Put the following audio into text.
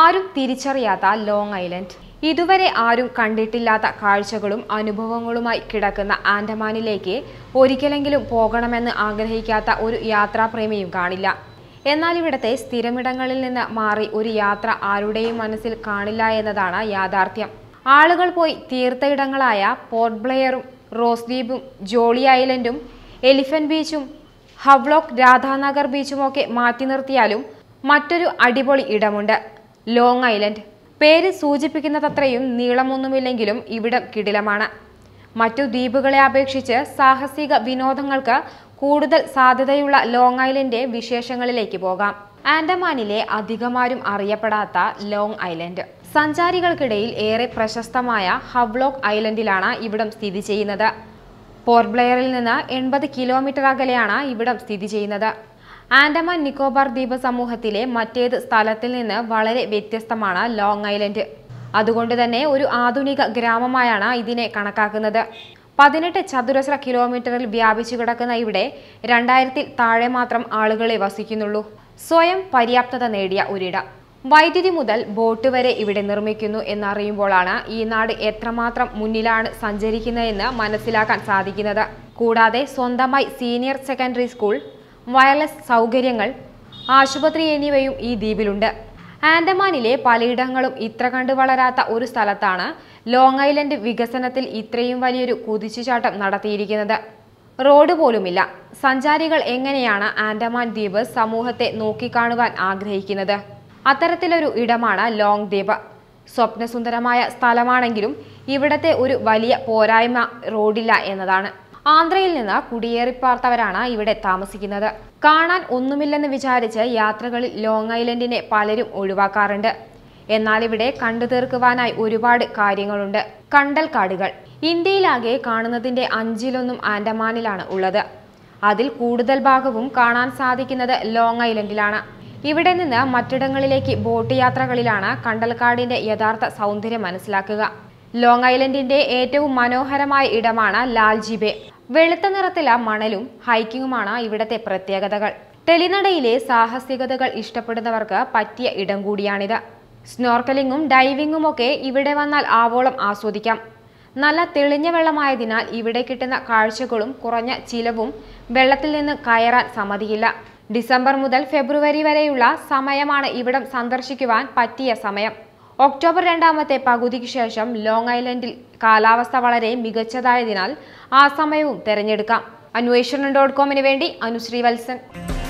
ആരും തിരിച്ചറിയാത്ത long island ഇതുവരെ ആരും കണ്ടിട്ടില്ലാത്ത കാഴ്ചകളും അനുഭവങ്ങളുമായി കിടക്കുന്ന ആൻഡമാനിലേക്ക് ഒരിക്കലെങ്കിലും പോകണമെന്ന് ആഗ്രഹിക്കാത്ത ഒരു യാത്രാപ്രേമിയും കാണില്ല എന്നാൽ ഇവിടത്തെ സ്ഥിരമിടങ്ങളിൽ നിന്ന് മാറി ഒരു യാത്ര ആരുടെയും മനസ്സിൽ കാണില്ല എന്നതാണ് യാഥാർത്ഥ്യം ആളുകൾ പോയി തീർത്ഥയിടങ്ങളായ പോർട്ട് ബ്ലെയറും റോസ് ദ്വീപും ജോളി ഐലൻഡും എലിഫന്റ് ബീച്ചും ഹവ്ലോക്ക് രാധാനഗർ ബീച്ചുമൊക്കെ മാറ്റി നിർത്തിയാലും മറ്റൊരു അടിപൊളി ഇടമുണ്ട് ലോങ് ഐലൻഡ് പേര് സൂചിപ്പിക്കുന്നതത്രയും നീളമൊന്നുമില്ലെങ്കിലും ഇവിടം കിടിലമാണ് മറ്റു ദ്വീപുകളെ അപേക്ഷിച്ച് സാഹസിക വിനോദങ്ങൾക്ക് കൂടുതൽ സാധ്യതയുള്ള ലോങ് ഐലൻഡിന്റെ വിശേഷങ്ങളിലേക്ക് പോകാം ആൻഡമാനിലെ അധികമാരും അറിയപ്പെടാത്ത ലോങ് ഐലൻഡ് സഞ്ചാരികൾക്കിടയിൽ ഏറെ പ്രശസ്തമായ ഹവ്ലോക്ക് ഐലൻഡിലാണ് ഇവിടം സ്ഥിതി ചെയ്യുന്നത് പോർട്ട്ബ്ലെയറിൽ നിന്ന് എൺപത് കിലോമീറ്റർ അകലെയാണ് ഇവിടം സ്ഥിതി ചെയ്യുന്നത് ആൻഡമാൻ നിക്കോബാർ ദ്വീപ് സമൂഹത്തിലെ മറ്റേത് സ്ഥലത്തിൽ നിന്ന് വളരെ വ്യത്യസ്തമാണ് ലോങ് ഐലൻഡ് അതുകൊണ്ട് തന്നെ ഒരു ആധുനിക ഗ്രാമമായാണ് ഇതിനെ കണക്കാക്കുന്നത് പതിനെട്ട് ചതുരശ്ര കിലോമീറ്ററിൽ വ്യാപിച്ചു കിടക്കുന്ന ഇവിടെ രണ്ടായിരത്തിൽ താഴെ മാത്രം ആളുകളെ വസിക്കുന്നുള്ളൂ സ്വയം പര്യാപ്തത നേടിയ ഒരിട വൈദ്യുതി മുതൽ ബോട്ട് വരെ ഇവിടെ നിർമ്മിക്കുന്നു എന്നറിയുമ്പോഴാണ് ഈ നാട് എത്രമാത്രം മുന്നിലാണ് സഞ്ചരിക്കുന്നതെന്ന് മനസ്സിലാക്കാൻ സാധിക്കുന്നത് കൂടാതെ സ്വന്തമായി സീനിയർ സെക്കൻഡറി സ്കൂൾ വയർലെസ് സൗകര്യങ്ങൾ ആശുപത്രി എന്നിവയും ഈ ദ്വീപിലുണ്ട് ആൻഡമാനിലെ പലയിടങ്ങളും ഇത്ര കണ്ടു വളരാത്ത ഒരു സ്ഥലത്താണ് ലോങ് ഐലൻഡ് വികസനത്തിൽ ഇത്രയും വലിയൊരു കുതിച്ചുചാട്ടം നടത്തിയിരിക്കുന്നത് റോഡ് പോലുമില്ല സഞ്ചാരികൾ എങ്ങനെയാണ് ആൻഡമാൻ ദ്വീപ് സമൂഹത്തെ നോക്കിക്കാണുവാൻ ആഗ്രഹിക്കുന്നത് അത്തരത്തിലൊരു ഇടമാണ് ലോങ് ദ്വീപ് സ്വപ്നസുന്ദരമായ സ്ഥലമാണെങ്കിലും ഇവിടത്തെ ഒരു വലിയ പോരായ്മ റോഡില്ല എന്നതാണ് ആന്ധ്രയിൽ നിന്ന് കുടിയേറിപ്പാർത്തവരാണ് ഇവിടെ താമസിക്കുന്നത് കാണാൻ ഒന്നുമില്ലെന്ന് വിചാരിച്ച് യാത്രകളിൽ ലോങ് ഐലൻഡിനെ പലരും ഒഴിവാക്കാറുണ്ട് എന്നാൽ ഇവിടെ കണ്ടു തീർക്കുവാനായി ഒരുപാട് കാര്യങ്ങളുണ്ട് കണ്ടൽ കാടുകൾ ഇന്ത്യയിലാകെ കാണുന്നതിന്റെ അഞ്ചിലൊന്നും ആൻഡമാനിലാണ് ഉള്ളത് അതിൽ കൂടുതൽ ഭാഗവും കാണാൻ സാധിക്കുന്നത് ലോങ് ഐലൻഡിലാണ് ഇവിടെ നിന്ന് മറ്റിടങ്ങളിലേക്ക് ബോട്ട് യാത്രകളിലാണ് കണ്ടൽക്കാടിന്റെ യഥാർത്ഥ സൗന്ദര്യം മനസ്സിലാക്കുക ലോങ് ഐലൻഡിന്റെ ഏറ്റവും മനോഹരമായ ഇടമാണ് ലാൽജിബെ വെളുത്ത നിറത്തിലെ മണലും ഹൈക്കിങ്ങുമാണ് ഇവിടത്തെ പ്രത്യേകതകൾ തെളിനടയിലെ സാഹസികതകൾ ഇഷ്ടപ്പെടുന്നവർക്ക് പറ്റിയ ഇടം കൂടിയാണിത് സ്നോർക്കലിങ്ങും ഡൈവിങ്ങും ഒക്കെ ഇവിടെ വന്നാൽ ആവോളം ആസ്വദിക്കാം നല്ല തെളിഞ്ഞ വെള്ളമായതിനാൽ ഇവിടെ കിട്ടുന്ന കാഴ്ചകളും കുറഞ്ഞ ചിലവും വെള്ളത്തിൽ നിന്ന് കയറാൻ സമ്മതിയില്ല ഡിസംബർ മുതൽ ഫെബ്രുവരി വരെയുള്ള സമയമാണ് ഇവിടം സന്ദർശിക്കുവാൻ പറ്റിയ സമയം ഒക്ടോബർ രണ്ടാമത്തെ പകുതിക്ക് ശേഷം ലോങ് ഐലൻഡിൽ കാലാവസ്ഥ വളരെ മികച്ചതായതിനാൽ ആ സമയവും തെരഞ്ഞെടുക്കാം അന്വേഷണം ഡോട്ട് കോമിന് വേണ്ടി അനുശ്രീ വത്സൻ